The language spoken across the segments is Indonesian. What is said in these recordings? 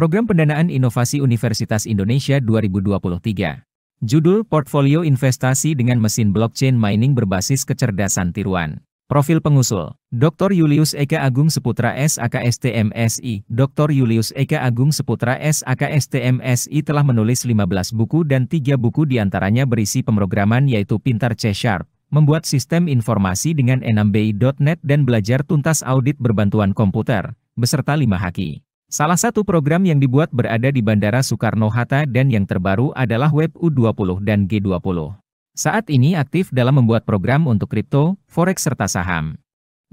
Program Pendanaan Inovasi Universitas Indonesia 2023. Judul Portfolio Investasi dengan Mesin Blockchain Mining Berbasis Kecerdasan Tiruan. Profil pengusul, Dr. Julius Eka Agung Seputra S. SAKSTMSI. Dr. Julius Eka Agung Seputra S. SAKSTMSI telah menulis 15 buku dan 3 buku diantaranya berisi pemrograman yaitu Pintar C Sharp, membuat sistem informasi dengan enambi.net dan belajar tuntas audit berbantuan komputer, beserta 5 haki. Salah satu program yang dibuat berada di Bandara Soekarno-Hatta dan yang terbaru adalah Web U20 dan G20. Saat ini aktif dalam membuat program untuk kripto, forex serta saham.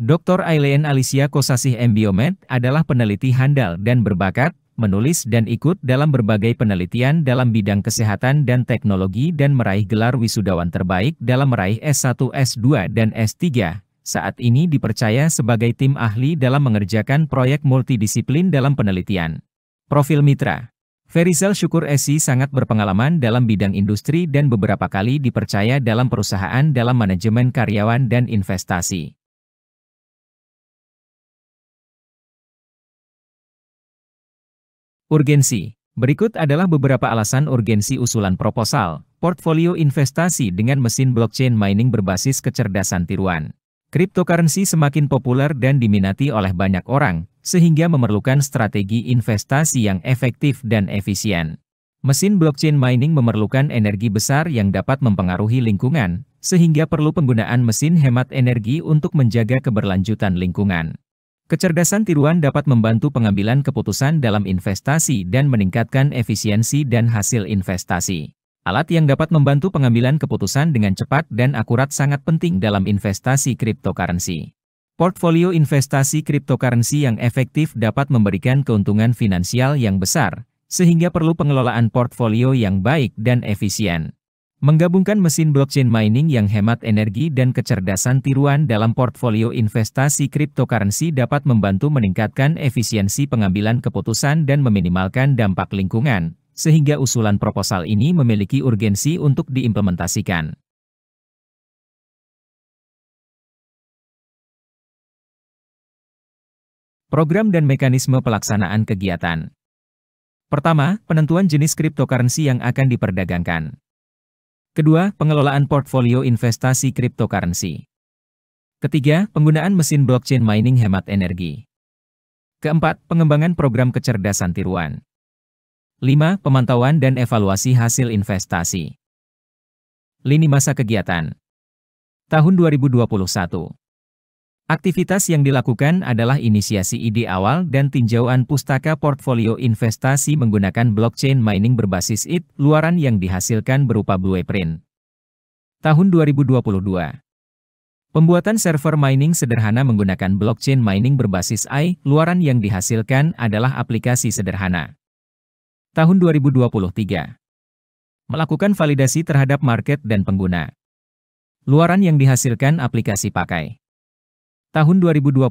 Dr. Aileen Alicia Kosasih Mbiomed adalah peneliti handal dan berbakat, menulis dan ikut dalam berbagai penelitian dalam bidang kesehatan dan teknologi dan meraih gelar wisudawan terbaik dalam meraih S1, S2, dan S3, saat ini dipercaya sebagai tim ahli dalam mengerjakan proyek multidisiplin dalam penelitian. Profil Mitra Ferizal Syukur Esi sangat berpengalaman dalam bidang industri dan beberapa kali dipercaya dalam perusahaan dalam manajemen karyawan dan investasi. Urgensi Berikut adalah beberapa alasan urgensi usulan proposal, portfolio investasi dengan mesin blockchain mining berbasis kecerdasan tiruan. Cryptocurrency semakin populer dan diminati oleh banyak orang, sehingga memerlukan strategi investasi yang efektif dan efisien. Mesin blockchain mining memerlukan energi besar yang dapat mempengaruhi lingkungan, sehingga perlu penggunaan mesin hemat energi untuk menjaga keberlanjutan lingkungan. Kecerdasan tiruan dapat membantu pengambilan keputusan dalam investasi dan meningkatkan efisiensi dan hasil investasi. Alat yang dapat membantu pengambilan keputusan dengan cepat dan akurat sangat penting dalam investasi cryptocurrency. Portfolio investasi cryptocurrency yang efektif dapat memberikan keuntungan finansial yang besar, sehingga perlu pengelolaan portfolio yang baik dan efisien. Menggabungkan mesin blockchain mining yang hemat energi dan kecerdasan tiruan dalam portfolio investasi cryptocurrency dapat membantu meningkatkan efisiensi pengambilan keputusan dan meminimalkan dampak lingkungan, sehingga usulan proposal ini memiliki urgensi untuk diimplementasikan. Program dan mekanisme pelaksanaan kegiatan Pertama, penentuan jenis cryptocurrency yang akan diperdagangkan. Kedua, pengelolaan portfolio investasi cryptocurrency. Ketiga, penggunaan mesin blockchain mining hemat energi. Keempat, pengembangan program kecerdasan tiruan. 5. Pemantauan dan evaluasi hasil investasi. Lini masa kegiatan. Tahun 2021. Aktivitas yang dilakukan adalah inisiasi ide awal dan tinjauan pustaka portfolio investasi menggunakan blockchain mining berbasis IT, luaran yang dihasilkan berupa blueprint. Tahun 2022. Pembuatan server mining sederhana menggunakan blockchain mining berbasis AI, luaran yang dihasilkan adalah aplikasi sederhana tahun 2023. Melakukan validasi terhadap market dan pengguna. Luaran yang dihasilkan aplikasi pakai. Tahun 2024.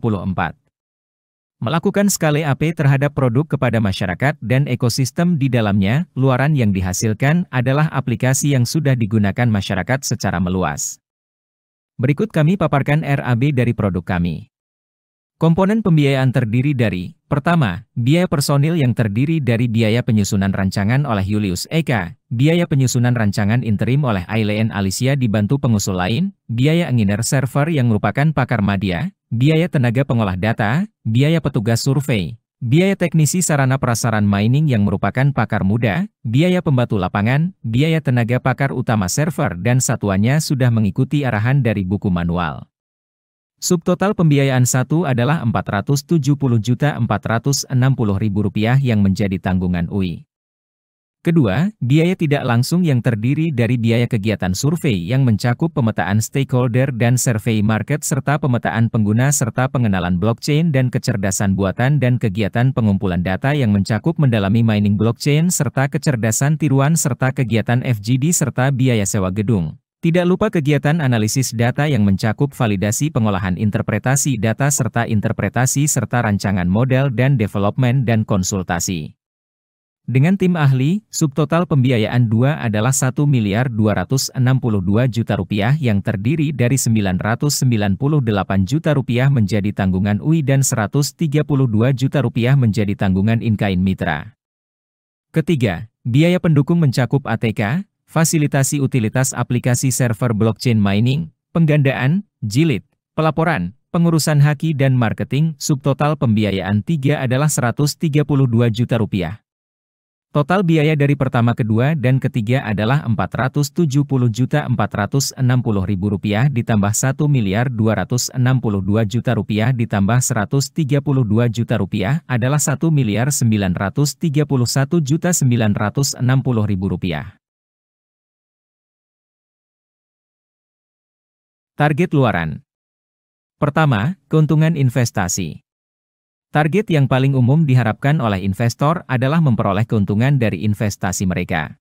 Melakukan skala AP terhadap produk kepada masyarakat dan ekosistem di dalamnya, luaran yang dihasilkan adalah aplikasi yang sudah digunakan masyarakat secara meluas. Berikut kami paparkan RAB dari produk kami. Komponen pembiayaan terdiri dari, pertama, biaya personil yang terdiri dari biaya penyusunan rancangan oleh Julius Eka, biaya penyusunan rancangan interim oleh Aileen Alicia dibantu pengusul lain, biaya engineer server yang merupakan pakar media, biaya tenaga pengolah data, biaya petugas survei, biaya teknisi sarana prasaran mining yang merupakan pakar muda, biaya pembatu lapangan, biaya tenaga pakar utama server dan satuannya sudah mengikuti arahan dari buku manual. Subtotal pembiayaan satu adalah Rp470.460.000 yang menjadi tanggungan UI. Kedua, biaya tidak langsung yang terdiri dari biaya kegiatan survei yang mencakup pemetaan stakeholder dan survei market serta pemetaan pengguna serta pengenalan blockchain dan kecerdasan buatan dan kegiatan pengumpulan data yang mencakup mendalami mining blockchain serta kecerdasan tiruan serta kegiatan FGD serta biaya sewa gedung. Tidak lupa kegiatan analisis data yang mencakup validasi pengolahan interpretasi data serta interpretasi serta rancangan model dan development dan konsultasi. Dengan tim ahli, subtotal pembiayaan 2 adalah 1 miliar 262 juta rupiah yang terdiri dari 998 juta rupiah menjadi tanggungan UI dan 132 juta rupiah menjadi tanggungan Inkain Mitra. Ketiga, biaya pendukung mencakup ATK, fasilitasi utilitas aplikasi server blockchain mining, penggandaan, jilid, pelaporan, pengurusan haki dan marketing, subtotal pembiayaan 3 adalah 132 juta rupiah. Total biaya dari pertama, kedua, dan ketiga adalah 470 juta 460 ribu rupiah ditambah 1 miliar 262 juta rupiah ditambah 132 juta rupiah adalah 1 miliar 931 juta 960 ribu rupiah. Target luaran. Pertama, keuntungan investasi. Target yang paling umum diharapkan oleh investor adalah memperoleh keuntungan dari investasi mereka.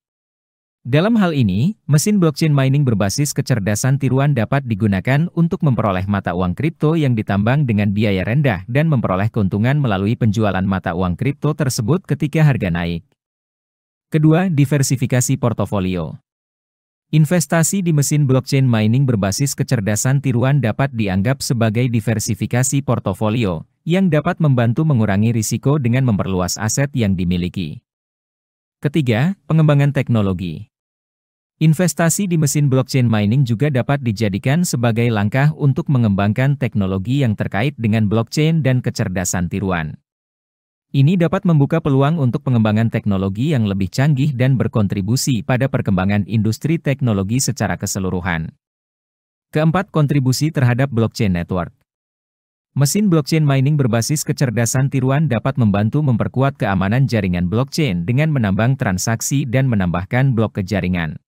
Dalam hal ini, mesin blockchain mining berbasis kecerdasan tiruan dapat digunakan untuk memperoleh mata uang kripto yang ditambang dengan biaya rendah dan memperoleh keuntungan melalui penjualan mata uang kripto tersebut ketika harga naik. Kedua, diversifikasi portofolio. Investasi di mesin blockchain mining berbasis kecerdasan tiruan dapat dianggap sebagai diversifikasi portofolio, yang dapat membantu mengurangi risiko dengan memperluas aset yang dimiliki. Ketiga, pengembangan teknologi. Investasi di mesin blockchain mining juga dapat dijadikan sebagai langkah untuk mengembangkan teknologi yang terkait dengan blockchain dan kecerdasan tiruan. Ini dapat membuka peluang untuk pengembangan teknologi yang lebih canggih dan berkontribusi pada perkembangan industri teknologi secara keseluruhan. Keempat, kontribusi terhadap blockchain network. Mesin blockchain mining berbasis kecerdasan tiruan dapat membantu memperkuat keamanan jaringan blockchain dengan menambang transaksi dan menambahkan blok ke jaringan.